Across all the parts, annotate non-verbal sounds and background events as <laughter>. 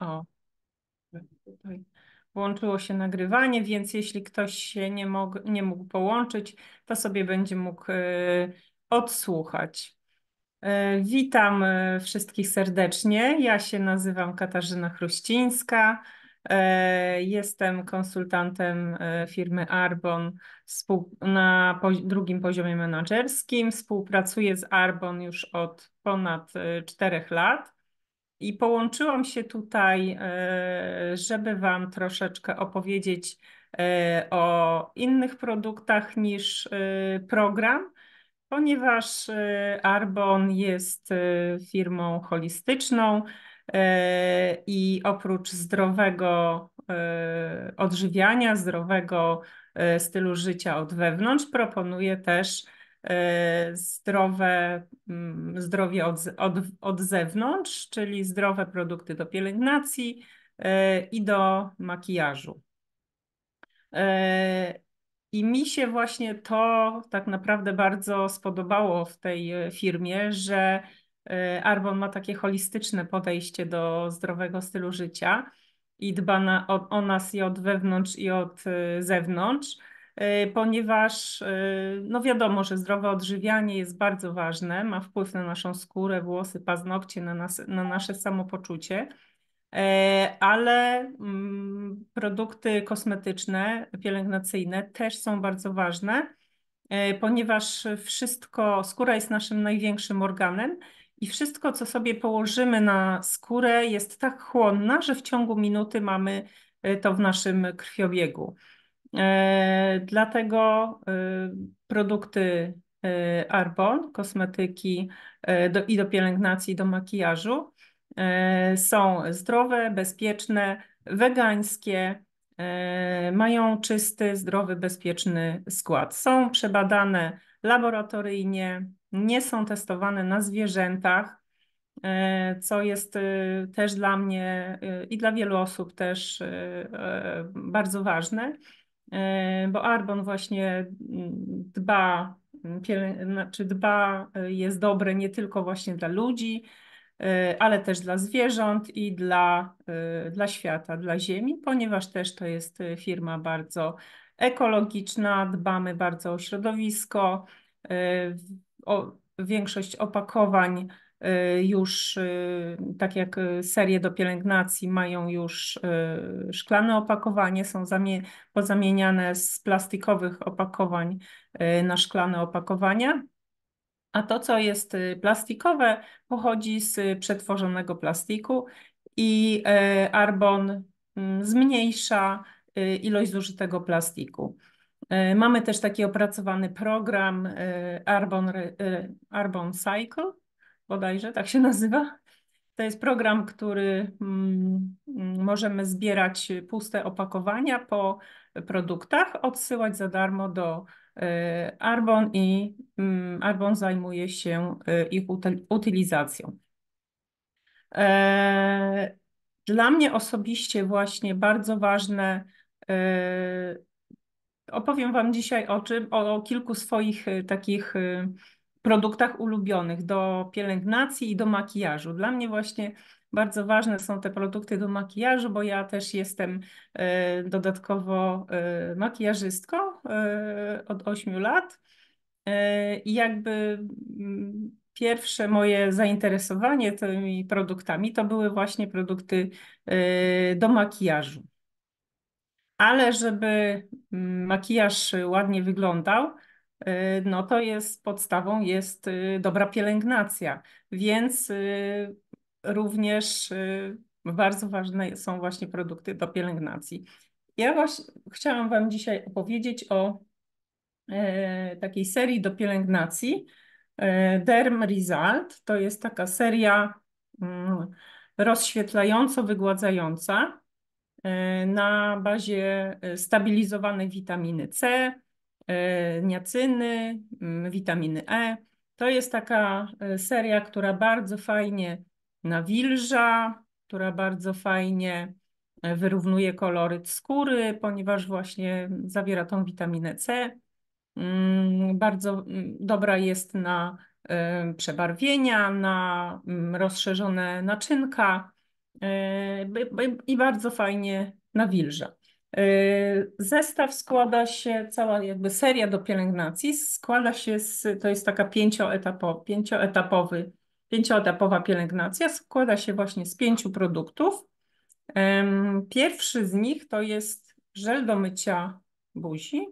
O, tutaj włączyło się nagrywanie, więc jeśli ktoś się nie mógł, nie mógł połączyć, to sobie będzie mógł y, odsłuchać. Y, witam y, wszystkich serdecznie. Ja się nazywam Katarzyna Chruścińska. Jestem konsultantem firmy Arbon na drugim poziomie menedżerskim. Współpracuję z Arbon już od ponad czterech lat. I połączyłam się tutaj, e, żeby Wam troszeczkę opowiedzieć e, o innych produktach niż e, program, ponieważ Arbon jest firmą holistyczną i oprócz zdrowego odżywiania, zdrowego stylu życia od wewnątrz, proponuje też E, zdrowe, mm, zdrowie od, od, od zewnątrz, czyli zdrowe produkty do pielęgnacji e, i do makijażu. E, I mi się właśnie to tak naprawdę bardzo spodobało w tej firmie, że Arbon ma takie holistyczne podejście do zdrowego stylu życia i dba na, o, o nas i od wewnątrz, i od zewnątrz. Y, ponieważ y, no wiadomo, że zdrowe odżywianie jest bardzo ważne, ma wpływ na naszą skórę, włosy, paznokcie, na, nas, na nasze samopoczucie. Y, ale mm, produkty kosmetyczne, pielęgnacyjne też są bardzo ważne, ponieważ wszystko, skóra jest naszym największym organem i wszystko, co sobie położymy na skórę, jest tak chłonna, że w ciągu minuty mamy to w naszym krwiobiegu. E, dlatego e, produkty e, Arbol, kosmetyki do, i do pielęgnacji, do makijażu są zdrowe, bezpieczne, wegańskie, mają czysty, zdrowy, bezpieczny skład. Są przebadane laboratoryjnie, nie są testowane na zwierzętach, co jest też dla mnie i dla wielu osób też bardzo ważne. E, bo Arbon właśnie mm, dba, mm, znaczy dba, e, jest dobre nie tylko właśnie dla ludzi, e, ale też dla zwierząt i dla, dla świata, dla Ziemi, ponieważ też to jest firma bardzo ekologiczna, dbamy bardzo o środowisko, o większość opakowań Y, już, y, tak jak y, serie do pielęgnacji, mają już szklane opakowanie, są pozamieniane z plastikowych opakowań na szklane opakowania. A to, co jest plastikowe, pochodzi z przetworzonego plastiku i Arbon mm, zmniejsza ilość zużytego plastiku. Mamy też taki opracowany program Arbon, Arbon Cycle, bodajże, tak się nazywa. To jest program, który mm, mm, możemy zbierać puste opakowania po produktach, odsyłać za darmo do y, Arbon i mm, Arbon zajmuje się y, ich utylizacją. E, dla mnie osobiście właśnie bardzo ważne y, opowiem Wam dzisiaj o czym, o kilku swoich takich produktach ulubionych, do pielęgnacji i do makijażu. Dla mnie właśnie bardzo ważne są te produkty do makijażu, bo ja też jestem y, dodatkowo y, makijażystką y, od 8 lat. I jakby mm, pierwsze moje zainteresowanie tymi produktami to były właśnie produkty do makijażu. Ale żeby mm, makijaż ładnie wyglądał, Y, no to jest podstawą jest y, dobra pielęgnacja. Więc y, również bardzo ważne są właśnie produkty do pielęgnacji. Ja właśnie chciałam Wam dzisiaj opowiedzieć o takiej serii do pielęgnacji Derm Result. To jest taka seria mm, rozświetlająco-wygładzająca na bazie stabilizowanej witaminy C, E, niacyny, mm, witaminy E. To jest taka e, seria, która bardzo fajnie nawilża, która bardzo fajnie e, wyrównuje koloryt skóry, ponieważ właśnie zawiera tą witaminę C. Mm, bardzo mm, dobra jest na przebarwienia, na rozszerzone naczynka i bardzo fajnie nawilża. Yy, zestaw składa się, cała jakby seria do pielęgnacji składa się z, to jest taka pięcioetapowa, pięcioetapowy, pięcioetapowa pielęgnacja, składa się właśnie z pięciu produktów. Pierwszy z nich to jest żel do mycia buzi.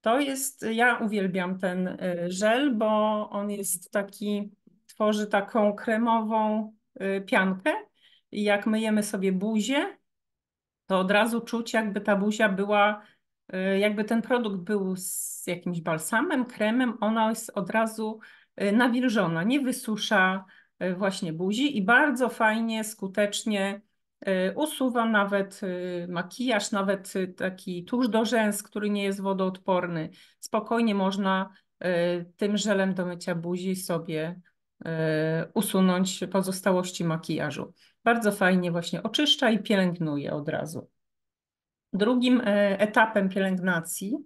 To jest, ja uwielbiam ten y, żel, bo on jest taki, tworzy taką kremową y, piankę. Jak myjemy sobie buzię, to od razu czuć, jakby ta buzia była, y, jakby ten produkt był z jakimś balsamem, kremem, ona jest od razu y, nawilżona, nie wysusza y, właśnie buzi i bardzo fajnie, skutecznie usuwa nawet makijaż, nawet taki tuż do rzęs, który nie jest wodoodporny. Spokojnie można tym żelem do mycia buzi sobie usunąć pozostałości makijażu bardzo fajnie właśnie oczyszcza i pielęgnuje od razu. Drugim e, etapem pielęgnacji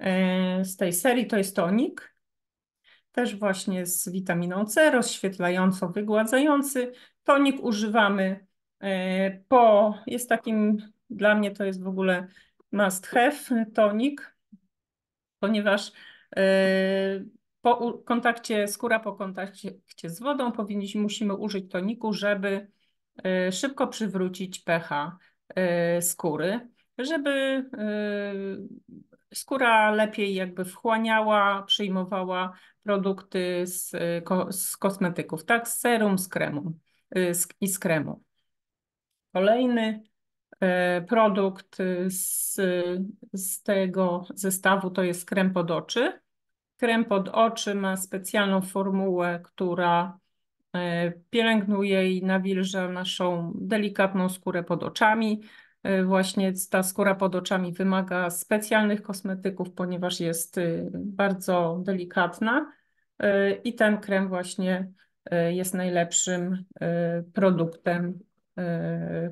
e, z tej serii to jest tonik, też właśnie z witaminą C, rozświetlająco wygładzający. Tonik używamy e, po, jest takim, dla mnie to jest w ogóle must have, tonik, ponieważ po kontakcie, skóra po kontakcie z wodą powinniśmy, musimy użyć toniku, żeby Y, szybko przywrócić pH y, skóry, żeby y, skóra lepiej jakby wchłaniała, przyjmowała produkty z, z kosmetyków, tak? Z serum, z kremu z, i z kremu. Kolejny produkt z, z tego zestawu to jest krem pod oczy. Krem pod oczy ma specjalną formułę, która E, pielęgnuje i nawilża naszą delikatną skórę pod oczami. E, właśnie ta skóra pod oczami wymaga specjalnych kosmetyków, ponieważ jest y, bardzo delikatna e, i ten krem właśnie jest najlepszym produktem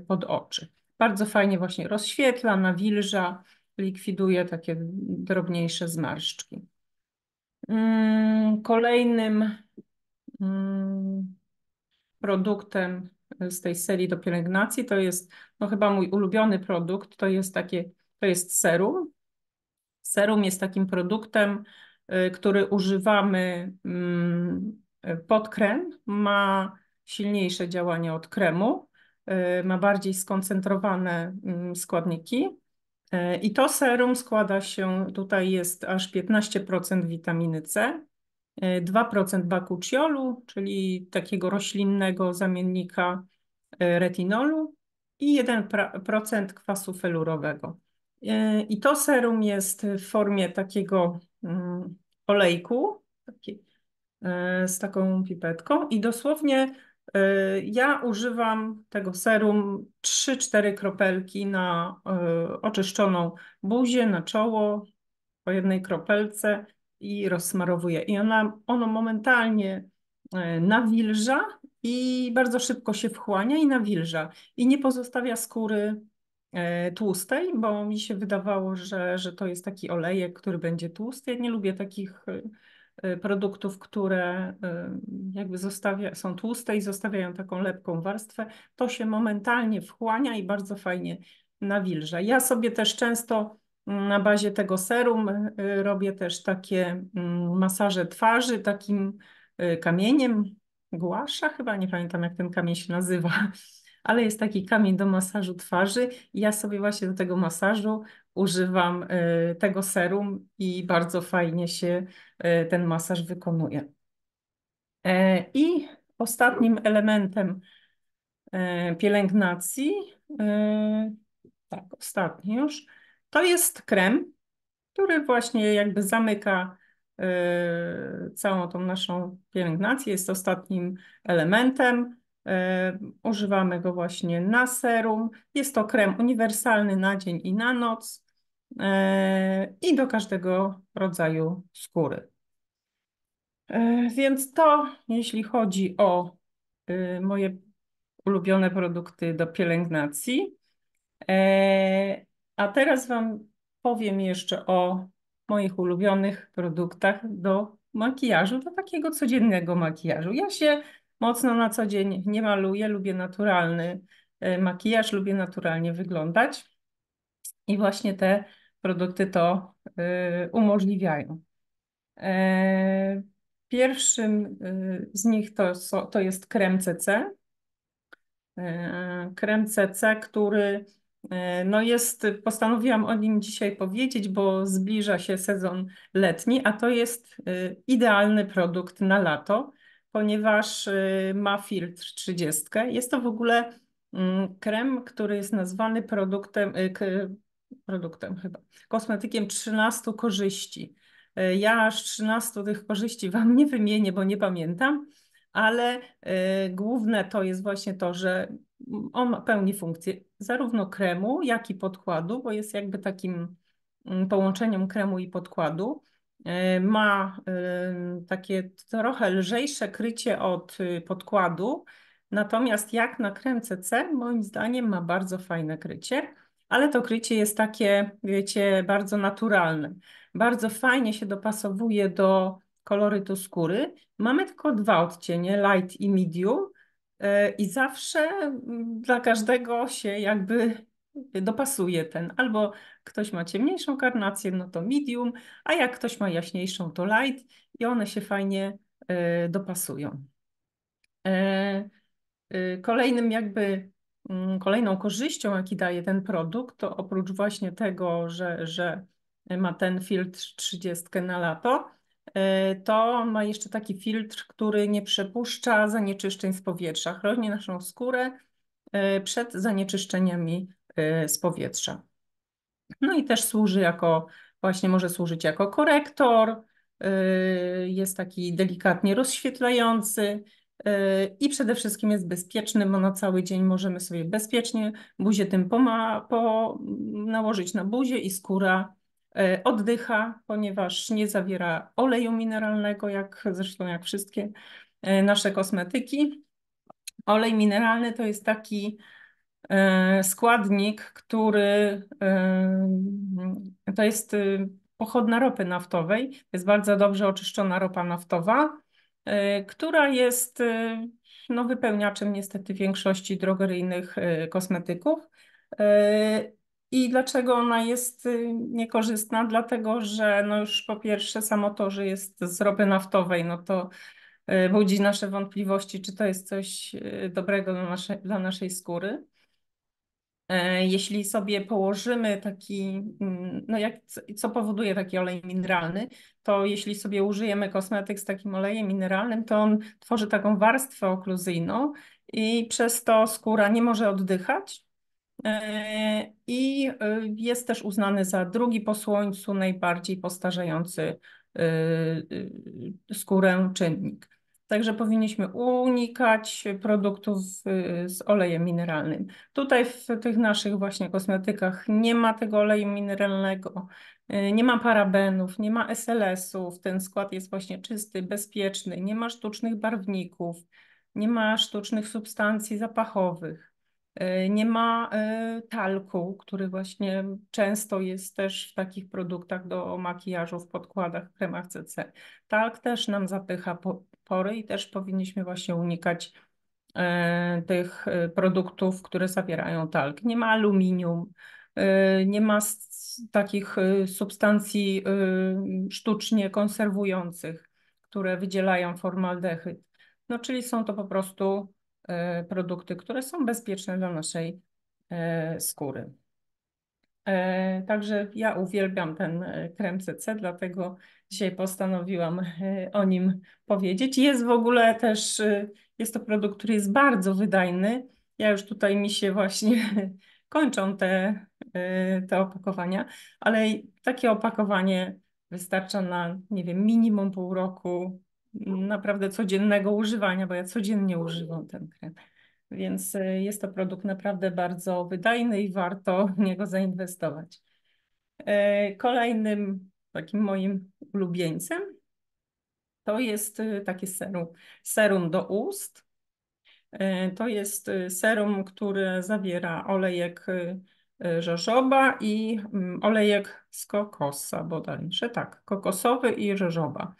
pod oczy. Bardzo fajnie właśnie rozświetla, nawilża, likwiduje takie drobniejsze zmarszczki. Mm, kolejnym mm, produktem e, z tej serii do pielęgnacji, to jest no chyba mój ulubiony produkt, to jest takie, to jest serum. Serum jest takim produktem, e, który używamy mm, pod krem, ma silniejsze działanie od kremu, e, ma bardziej skoncentrowane mm, składniki. I to serum składa się, tutaj jest aż 15% witaminy C, 2% bakuciolu, czyli takiego roślinnego zamiennika e, retinolu i 1% kwasu felurowego. E, I to serum jest w formie takiego mm, olejku e, z taką pipetką i dosłownie ja używam tego serum 3-4 kropelki na oczyszczoną buzię, na czoło, po jednej kropelce i rozsmarowuje. I ona, ono momentalnie e, nawilża i bardzo szybko się wchłania i nawilża. I nie pozostawia skóry e, tłustej, bo mi się wydawało, że, że to jest taki olejek, który będzie tłusty. Ja nie lubię takich e, produktów, które jakby zostawia, są tłuste i zostawiają taką lepką warstwę. To się momentalnie wchłania i bardzo fajnie nawilża. Ja sobie też często na bazie tego serum y, robię też takie mm, masaże twarzy takim y, kamieniem, głasza chyba, nie pamiętam jak ten kamień się nazywa, <laughs> ale jest taki kamień do masażu twarzy i ja sobie właśnie do tego masażu używam y, tego serum i bardzo fajnie się ten masaż wykonuje. E, I ostatnim elementem pielęgnacji, tak, ostatni już, to jest krem, który właśnie jakby zamyka e, całą tą naszą pielęgnację, jest ostatnim elementem. E, używamy go właśnie na serum. Jest to krem uniwersalny na dzień i na noc e, i do każdego rodzaju skóry. Więc to, jeśli chodzi o moje ulubione produkty do pielęgnacji. A teraz Wam powiem jeszcze o moich ulubionych produktach do makijażu, do takiego codziennego makijażu. Ja się mocno na co dzień nie maluję, lubię naturalny e, makijaż, lubię naturalnie wyglądać i właśnie te produkty to e, umożliwiają. E, pierwszym z nich to, to jest krem CC. Krem CC, który E, no jest, postanowiłam o nim dzisiaj powiedzieć, bo zbliża się sezon letni, a to jest e, idealny produkt na lato, ponieważ e, ma filtr 30. Jest to w ogóle mm, krem, który jest nazwany produktem, produktem chyba, kosmetykiem 13 korzyści. Ja aż 13 tych korzyści Wam nie wymienię, bo nie pamiętam, ale y, główne to jest właśnie to, że on pełni funkcję zarówno kremu, jak i podkładu, bo jest jakby takim mm, połączeniem kremu i podkładu. Y, ma y, takie trochę lżejsze krycie od podkładu, natomiast jak na krem CC, moim zdaniem ma bardzo fajne krycie, ale to krycie jest takie, wiecie, bardzo naturalne. Bardzo fajnie się dopasowuje do kolory kolorytu skóry. Mamy tylko dwa odcienie, light i medium e, i zawsze mm, dla każdego się jakby dopasuje ten. Albo ktoś ma ciemniejszą karnację, no to medium, a jak ktoś ma jaśniejszą, to light i one się fajnie e, dopasują. E, kolejnym jakby mm, kolejną korzyścią, jaki daje ten produkt, to oprócz właśnie tego, że, że ma ten filtr 30 na lato, E, to on ma jeszcze taki filtr, który nie przepuszcza zanieczyszczeń z powietrza, chroni naszą skórę e, przed zanieczyszczeniami e, z powietrza. No i też służy jako, właśnie może służyć jako korektor, jest taki delikatnie rozświetlający i przede wszystkim jest bezpieczny, bo na cały dzień możemy sobie bezpiecznie buzię tym po nałożyć na buzię i skóra E, oddycha, ponieważ nie zawiera oleju mineralnego, jak zresztą jak wszystkie e, nasze kosmetyki. Olej mineralny to jest taki e, składnik, który to jest pochodna ropy naftowej. To jest bardzo dobrze oczyszczona ropa naftowa, która jest no, wypełniaczem niestety większości drogeryjnych kosmetyków. I dlaczego ona jest y, niekorzystna? Dlatego, że no już po pierwsze samo to, że jest z ropy naftowej, no to y, budzi nasze wątpliwości, czy to jest coś y, dobrego dla, nasze, dla naszej skóry. E, jeśli sobie położymy taki, mm, no jak, co powoduje taki olej mineralny, to jeśli sobie użyjemy kosmetyk z takim olejem mineralnym, to on tworzy taką warstwę okluzyjną i przez to skóra nie może oddychać, E, I e, jest też uznany za drugi po słońcu najbardziej postarzający e, skórę czynnik. Także powinniśmy unikać produktów z olejem mineralnym. Tutaj w tych naszych właśnie kosmetykach nie ma tego oleju mineralnego, nie ma parabenów, nie ma SLS-ów, ten skład jest właśnie czysty, bezpieczny, nie ma sztucznych barwników, nie ma sztucznych substancji zapachowych. E, nie ma e, talku, który właśnie często jest też w takich produktach do makijażu, w podkładach, kremach CC. Talk też nam zapycha pory i też powinniśmy właśnie unikać e, tych produktów, które zawierają talk. Nie ma aluminium, nie ma takich substancji sztucznie konserwujących, które wydzielają formaldehyd. No, czyli są to po prostu E, produkty, które są bezpieczne dla naszej e, skóry. E, także ja uwielbiam ten krem CC, dlatego dzisiaj postanowiłam o nim powiedzieć. Jest w ogóle też, jest to produkt, który jest bardzo wydajny. Ja już tutaj mi się właśnie <laughs> kończą te, te opakowania, ale takie opakowanie wystarcza na, nie wiem, minimum pół roku, naprawdę codziennego używania, bo ja codziennie używam ten krem. Więc e, jest to produkt naprawdę bardzo wydajny i warto w niego zainwestować. E, kolejnym takim moim ulubieńcem to jest e, takie serum, serum do ust. To jest serum, które zawiera olejek żożoba i mm, olejek z kokosa bodajże, tak, kokosowy i żożoba.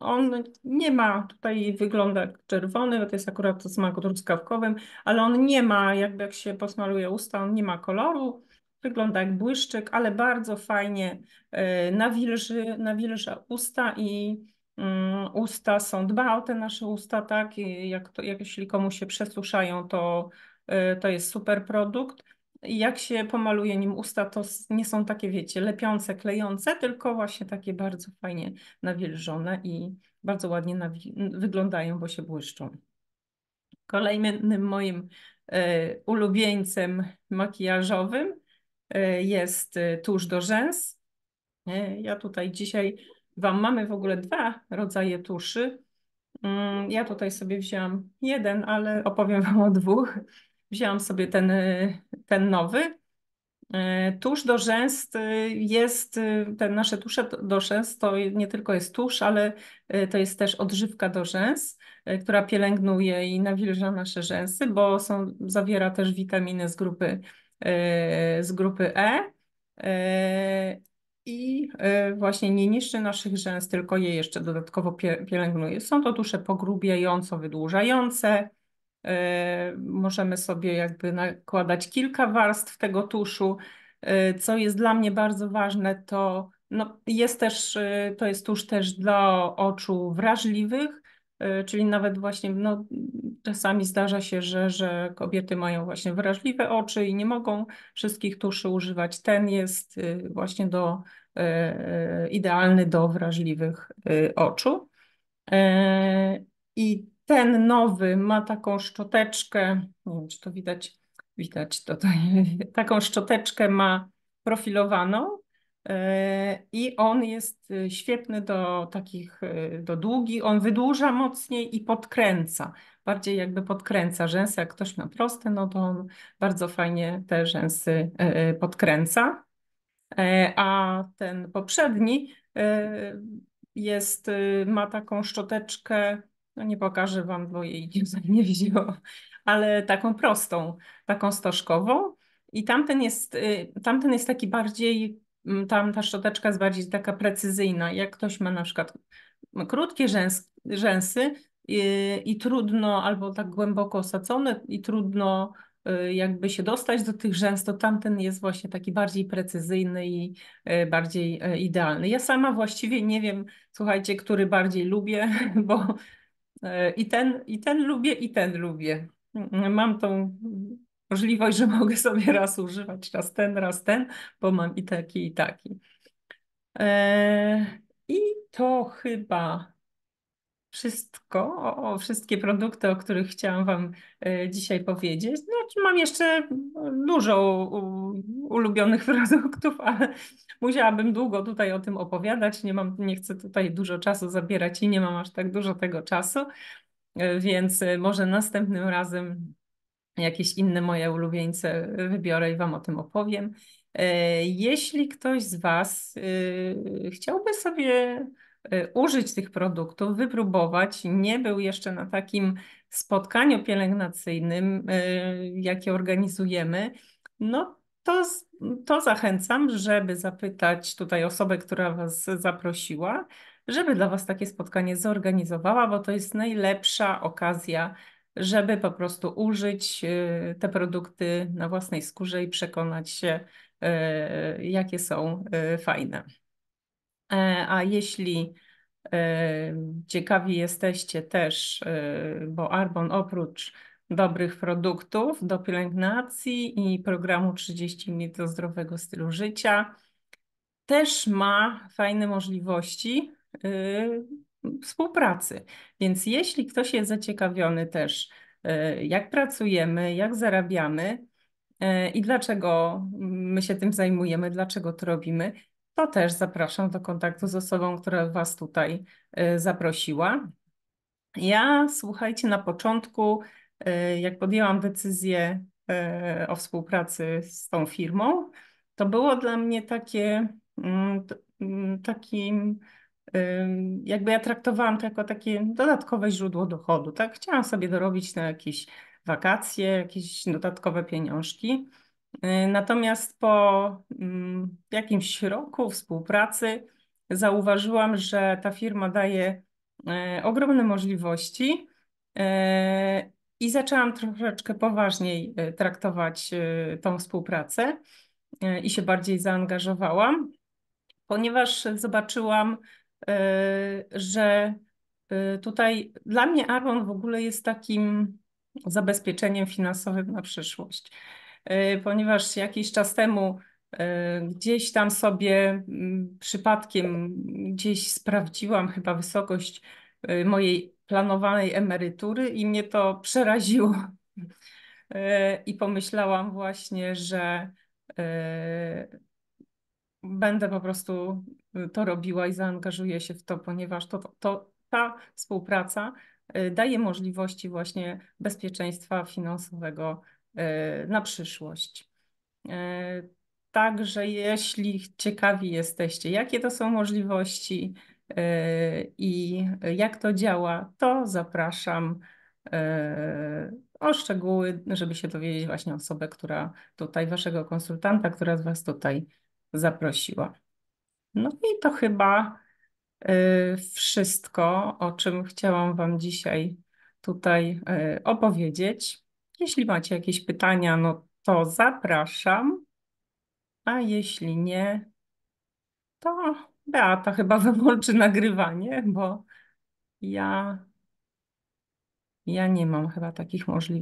On nie ma, tutaj wygląda jak czerwony, to jest akurat smak smaku truskawkowym, ale on nie ma, jakby jak się posmaruje usta, on nie ma koloru, wygląda jak błyszczyk, ale bardzo fajnie e, nawilży, nawilża usta i mm, usta są, dba o te nasze usta, tak, jak, to, jak jeśli komuś się przesuszają, to, e, to jest super produkt jak się pomaluje nim usta, to nie są takie, wiecie, lepiące, klejące, tylko właśnie takie bardzo fajnie nawilżone i bardzo ładnie wyglądają, bo się błyszczą. Kolejnym moim e, ulubieńcem makijażowym e, jest e, tusz do rzęs. ja tutaj dzisiaj Wam mamy w ogóle dwa rodzaje tuszy. Mm, ja tutaj sobie wziąłam jeden, ale opowiem Wam o dwóch wzięłam sobie ten, y, ten nowy. Y, tusz do rzęs y, jest, te nasze tusze do rzęs to nie tylko jest tusz, ale to jest też odżywka do rzęs, która pielęgnuje i nawilża nasze rzęsy, bo są, zawiera też witaminy z grupy, z grupy E i właśnie nie niszczy naszych rzęs, tylko je jeszcze dodatkowo pielęgnuje. Są to tusze pogrubiająco wydłużające, Y, możemy sobie jakby nakładać kilka warstw tego tuszu. Y, co jest dla mnie bardzo ważne, to no jest też, y, to jest tusz też dla oczu wrażliwych, czyli nawet właśnie no, czasami zdarza się, że, że kobiety mają właśnie wrażliwe oczy i nie mogą wszystkich tuszy używać. Ten jest właśnie do, idealny do wrażliwych oczu. I ten nowy ma taką szczoteczkę, nie wiem czy to widać, widać tutaj, <laughs> taką szczoteczkę ma profilowaną e, i on jest e, świetny do takich, e, do długi, on wydłuża mocniej i podkręca, bardziej jakby podkręca rzęsy, jak ktoś ma proste, no to on bardzo fajnie te rzęsy podkręca, a ten poprzedni jest, ma taką szczoteczkę no nie pokażę Wam, bo jej <laughs> nie widziło, ale taką prostą, taką stożkową. I tamten jest, y, tamten jest taki bardziej, mm, tam ta szczoteczka jest bardziej taka precyzyjna. Jak ktoś ma na przykład no, krótkie rzęs, rzęsy i, y, i trudno, albo tak głęboko osadzone i trudno y, jakby się dostać do tych rzęs, to tamten jest właśnie taki bardziej precyzyjny i bardziej idealny. Ja sama właściwie nie wiem, słuchajcie, który bardziej lubię, <laughs> bo i ten, I ten lubię, i ten lubię. Mam tą możliwość, że mogę sobie raz używać, raz ten, raz ten, bo mam i taki, i taki. E, I to chyba wszystko, o, o, wszystkie produkty, o których chciałam Wam e, dzisiaj powiedzieć. No, mam jeszcze dużo ulubionych <laughs> produktów, ale musiałabym długo tutaj o tym opowiadać. Nie, mam, nie chcę tutaj dużo czasu zabierać i nie mam aż tak dużo tego czasu, e, więc e, może następnym razem jakieś inne moje ulubieńce wybiorę i Wam o tym opowiem. Jeśli ktoś z Was y, chciałby sobie Y, użyć tych produktów, wypróbować. Nie był jeszcze na takim spotkaniu pielęgnacyjnym, y, jakie organizujemy. No to, to zachęcam, żeby zapytać tutaj osobę, która Was zaprosiła, żeby dla Was takie spotkanie zorganizowała, bo to jest najlepsza okazja, żeby po prostu użyć y, te produkty na własnej skórze i przekonać się, jakie są fajne. E, a jeśli e, ciekawi jesteście też, e, bo Arbon oprócz dobrych produktów do pielęgnacji i programu 30 minut do zdrowego stylu życia też ma fajne możliwości współpracy. Więc jeśli ktoś jest zaciekawiony też, jak pracujemy, jak zarabiamy i dlaczego my się tym zajmujemy, dlaczego to robimy, to też zapraszam do kontaktu z osobą, która Was tutaj y, zaprosiła. Ja, słuchajcie, na początku, y, jak podjęłam decyzję y, o współpracy z tą firmą, to było dla mnie takie, mm, mm, takim, jakby ja traktowałam to jako takie dodatkowe źródło dochodu. Tak, chciałam sobie dorobić na jakieś wakacje, jakieś dodatkowe pieniążki. Y, natomiast po mm, jakimś roku współpracy zauważyłam, że ta firma daje y, ogromne możliwości y, i zaczęłam troszeczkę poważniej traktować tą współpracę i się bardziej zaangażowałam, ponieważ zobaczyłam, że tutaj dla mnie Aron w ogóle jest takim zabezpieczeniem finansowym na przyszłość. E, ponieważ jakiś czas temu e, gdzieś tam sobie mm, przypadkiem gdzieś sprawdziłam chyba wysokość e, mojej planowanej emerytury i mnie to przeraziło. I pomyślałam właśnie, że będę po prostu to robiła i zaangażuję się w to, ponieważ to, to, ta współpraca daje możliwości właśnie bezpieczeństwa finansowego E, na przyszłość. E, także jeśli ciekawi jesteście, jakie to są możliwości e, i jak to działa, to zapraszam o szczegóły, żeby się dowiedzieć właśnie osobę, która tutaj, waszego konsultanta, która z was tutaj zaprosiła. No i to chyba wszystko, o czym chciałam wam dzisiaj tutaj opowiedzieć. Jeśli macie jakieś pytania, no to zapraszam. A jeśli nie, to Beata chyba <laughs> wyłączy nagrywanie, bo ja, ja nie mam chyba takich możliwości.